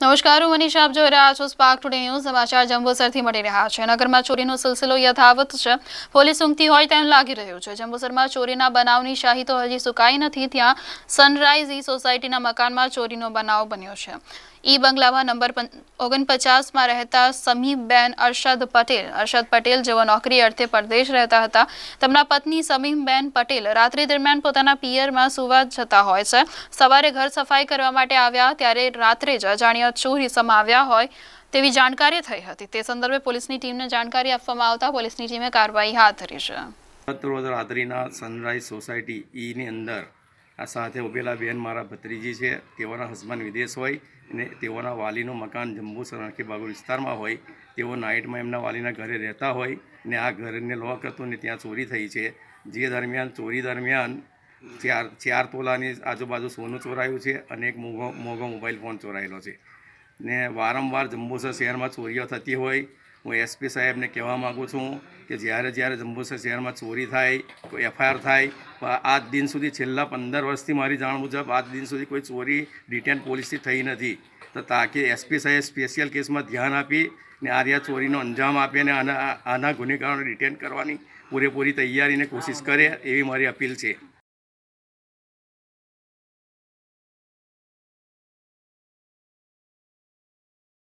નમસ્કાર હું મનીષા આપ જોઈ રહ્યા છો સ્પાર્ક ટુડે ન્યૂઝ સમાચાર જંબુસરથી મળી રહ્યા છે નગરમાં ચોરીનો સિલસિલો યથાવત છે પોલીસ ઊંઘતી હોય તેમ લાગી રહ્યું છે જંબુસરમાં ચોરીના બનાવની શાહી તો હજી સુકાઈ નથી ત્યાં સનરાઈઝ સનરાઇઝ સોસાયટીના મકાનમાં ચોરીનો બનાવ બન્યો છે ઈ બંગલામાં નંબર ઓગણપચાસમાં રહેતા સમીમબેન અરશદ પટેલ અરશદ પટેલ જેઓ નોકરી અર્થે પરદેશ રહેતા હતા તેમના પત્ની સમીમબેન પટેલ રાત્રિ દરમિયાન પોતાના પિયરમાં સુવા જતા હોય છે સવારે ઘર સફાઈ કરવા માટે આવ્યા ત્યારે રાત્રે જ અજાણ્યા ચોરી સમાવ્યા હોય તેવી જાણકારી થઈ હતી તે સંદર્ભે પોલીસની ટીમને જાણકારી આપવામાં આવતા પોલીસની ટીમે કાર્યવાહી હાથ ધરી છે રાત્રિના સનરાઈઝ સોસાયટી ઈની અંદર આ સાથે ઉભેલા બેન મારા ભત્રીજી છે તેઓના હસબન્ડ વિદેશ હોય અને તેઓના વાલીનું મકાન જંબુસર અણખી બાગુ વિસ્તારમાં હોય તેઓ નાઇટમાં એમના વાલીના ઘરે રહેતા હોય ને આ ઘરને લોક હતું ને ત્યાં ચોરી થઈ છે જે દરમિયાન ચોરી દરમિયાન ચાર ચાર તોલાની આજુબાજુ સોનું ચોરાયું છે અને એક મોઘો મોઘો મોબાઈલ ફોન ચોરાયેલો છે ને વારંવાર જંબુસર શહેરમાં ચોરીઓ થતી હોય હું એસપી સાહેબને કહેવા માગું છું કે જ્યારે જ્યારે જંબુસર શહેરમાં ચોરી થાય કોઈ એફઆઈઆર થાય આજ દિન સુધી છેલ્લા પંદર વર્ષથી મારી જાણ મુજબ આજ દિન સુધી કોઈ ચોરી ડિટેન પોલીસથી થઈ નથી તો તાકે એસપી સાહેબ સ્પેશિયલ કેસમાં ધ્યાન આપી ને આર્યા ચોરીનો અંજામ આપે અને આના આના ગુનેગારોને ડિટેન કરવાની પૂરેપૂરી તૈયારીને કોશિશ કરે એવી મારી અપીલ છે